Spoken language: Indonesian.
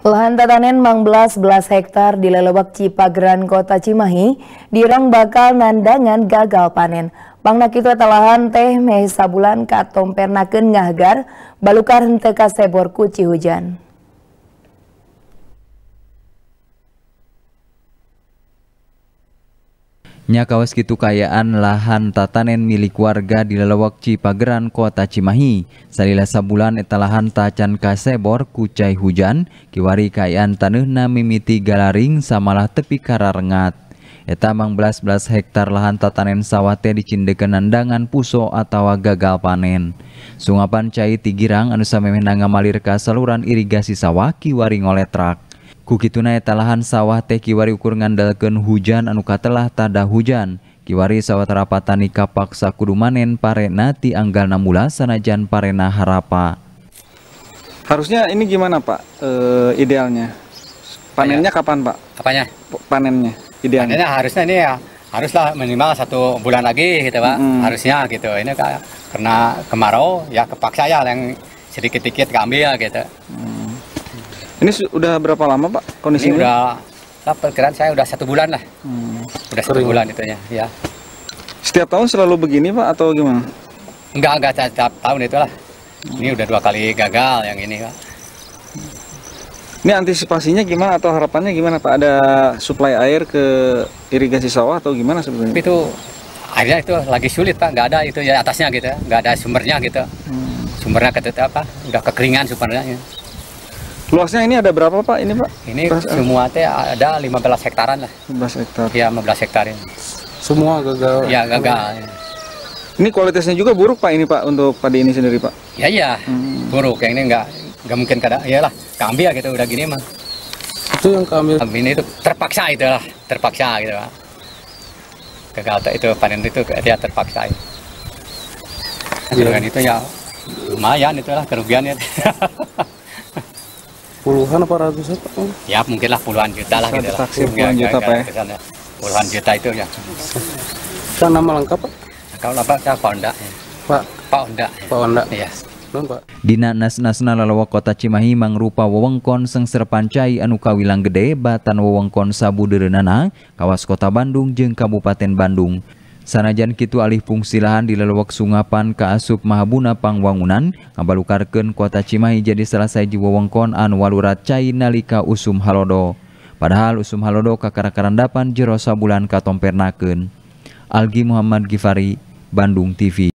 Lahan tatanen mang belas hektar di Lelewak Cipageran Kota Cimahi dirang bakal nandangan gagal panen. itu telahan teh meh sabulan katompernakeun ngahgar balukar hente kasebor kuci hujan. Nya kawas gitu kayaan lahan tatanen milik warga di lelawak Cipageran, Kota Cimahi. Salila sabulan eta lahan tacan kasebor kucai hujan, kiwari kayaan tanuhna mimiti galaring samalah tepi kararengat. Eta mang belas-belas hektar lahan tatanen sawate dicindekan nandangan puso atau gagal panen. Sungapan cai tigirang anu samemeh nangamalir ka saluran irigasi sawah kiwari ngoletrak. Kukituna etalahan sawah teh kiwari ukur ngandalkan hujan anu katelah tada hujan. Kiwari sawah terapatani kapaksa kudu manen parena ti anggal namula sanajan parena harapa. Harusnya ini gimana Pak e, idealnya? Panennya kapan Pak? Apanya? Panennya idealnya. Panennya harusnya ini ya haruslah minimal satu bulan lagi gitu pak mm. harusnya gitu ini karena kemarau ya kepaksa ya yang sedikit-sedikit ngambil gitu mm. Ini sudah berapa lama Pak kondisi ini? Sudah, Udah, perkiraan saya sudah satu bulan lah. Hmm. Udah satu bulan itunya, ya. Setiap tahun selalu begini Pak atau gimana? Enggak, enggak setiap tahun itulah. Hmm. Ini udah dua kali gagal yang ini Pak. Ini antisipasinya gimana atau harapannya gimana Pak? Ada suplai air ke irigasi sawah atau gimana sebetulnya? Itu airnya itu lagi sulit Pak, nggak ada itu ya atasnya gitu, ya. nggak ada sumbernya gitu. Hmm. Sumbernya kata apa? Udah kekeringan sumbernya. Ya. Luasnya ini ada berapa Pak? Ini Pak? Ini eh? semua teh ada 15 hektaran lah. 15 hektar. Ya 15 hektarin. Semua gagal. Ya gagal. Oh. Ini kualitasnya juga buruk Pak ini Pak untuk padi ini sendiri Pak. Ya ya Hmm. Buruk. Yang ini enggak enggak mungkin kada iyalah, kami ya gitu udah gini mah. Itu yang kami. Kami Ini itu terpaksa itu lah, terpaksa gitu Pak. Gagal itu panen itu dia terpaksa. Gitu. Ya. itu ya lumayan itulah kerugiannya. puluhan apa ratusan Pak? Ya mungkin lah puluhan juta lah gitu lah. puluhan juta Pak ya? Puluhan juta itu ya. Kita nama lengkap Pak? Kalau Pak, saya Pak Onda. Pak? Pak Onda. Pak Onda? Iya. Dina Nasnasna lalawa kota Cimahi mangrupa wewengkon seng serpancai anu kawilang gede batan wewengkon Sabu Derenana, kawas kota Bandung jeng Kabupaten Bandung. jan Kitu alih fungsilahan di leluwak Sungapan Kaasup Mahaunapang wangunan ngabalukaken kuota Cimahi jadi selesai jiwawengkonan walurat Chinalika ussum Halodo padahal ussum Halodo kakara-karapan jerosa bulan katompernaken Algi Muhammad Gifari Bandung TVv